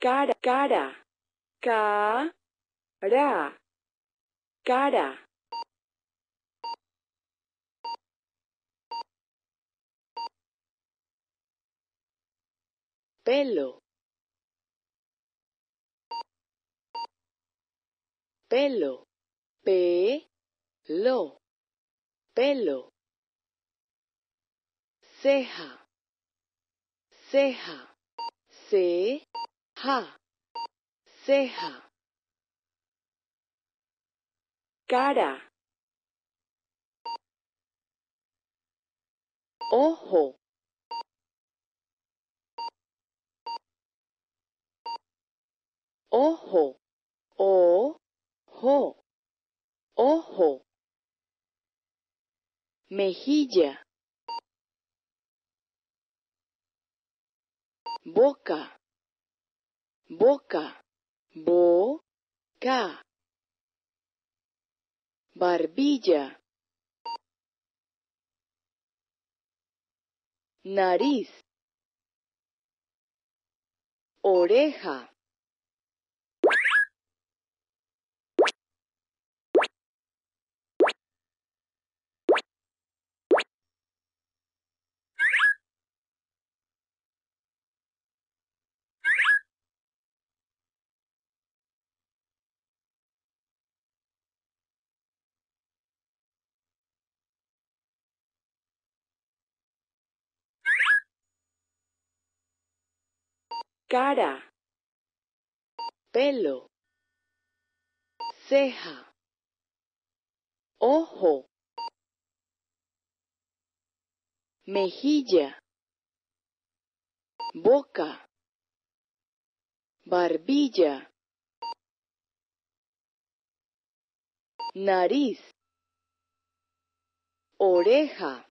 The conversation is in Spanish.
cara, cara, ca, ra, cara. Pelo, pelo, p, lo, pelo. Ceja, ceja, se, ceja, cara, ojo, ojo, o, ojo, mejilla, boca, boca, bo, ca. Barbilla, nariz, oreja, cara, pelo, ceja, ojo, mejilla, boca, barbilla, nariz, oreja,